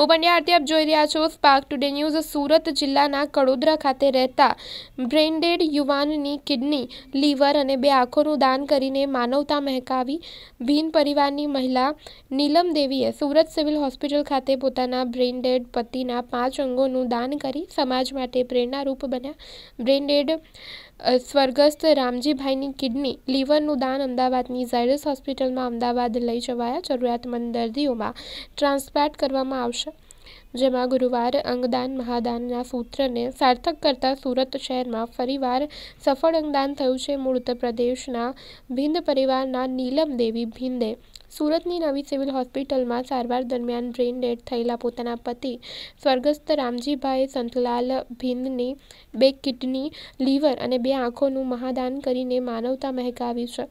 હું પંડ્યા આરતી આપ જોઈ રહ્યા છો સ્પાર્ક ટુડે ન્યૂઝ સુરત જિલ્લાના કડોદરા ખાતે રહેતા બ્રેન્ડેડ યુવાનની કિડની લીવર અને બે આંખોનું દાન કરીને માનવતા મહેકાવી ભીન પરિવારની મહિલા નીલમ દેવીએ સુરત સિવિલ હોસ્પિટલ ખાતે પોતાના બ્રેન્ડેડ પતિના પાંચ અંગોનું દાન કરી સમાજ માટે પ્રેરણારૂપ બન્યા બ્રેન્ડેડ સ્વર્ગસ્થ રામજીભાઈની કિડની લીવરનું દાન અમદાવાદની ઝાયડસ હોસ્પિટલમાં અમદાવાદ લઈ જવાયા જરૂરિયાતમંદ દર્દીઓમાં ટ્રાન્સપ્લાન્ટ કરવામાં આવશે જેમાં ગુરુવારે અંગદાન મહાદાનના સૂત્રને સાર્થક કરતા સુરત શહેરમાં ફરીવાર સફળ અંગદાન થયું છે મૂળ ઉત્તરપ્રદેશના ભિંદ પરિવારના નીલમ દેવી ભિંદે સુરતની નવી સિવિલ હોસ્પિટલમાં સારવાર દરમિયાન બ્રેઇન ડેડ થયેલા પોતાના પતિ સ્વર્ગસ્થ રામજીભાઈ સંતલાલ ભિંદની બે કિડની લીવર અને બે આંખોનું મહાદાન કરીને માનવતા મહેકાવી છે